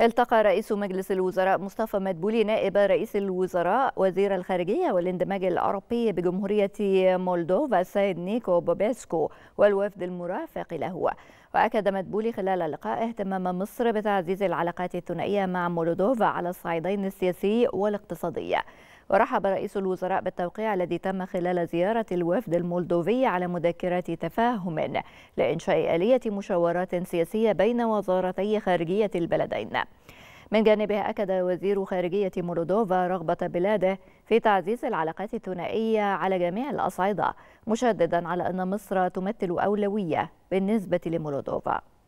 التقى رئيس مجلس الوزراء مصطفى مدبولي نائب رئيس الوزراء وزير الخارجية والاندماج الأوروبي بجمهورية مولدوفا السيد نيكو بوبيسكو والوفد المرافق له وأكد مدبولي خلال اللقاء اهتمام مصر بتعزيز العلاقات الثنائية مع مولدوفا على الصعيدين السياسي والاقتصادي ورحب رئيس الوزراء بالتوقيع الذي تم خلال زيارة الوفد المولدوفي على مذكرات تفاهم لإنشاء آلية مشاورات سياسية بين وزارتي خارجية البلدين من جانبه أكد وزير خارجية مولودوفا رغبة بلاده في تعزيز العلاقات الثنائية على جميع الأصعدة مشددا على أن مصر تمثل أولوية بالنسبة لمولودوفا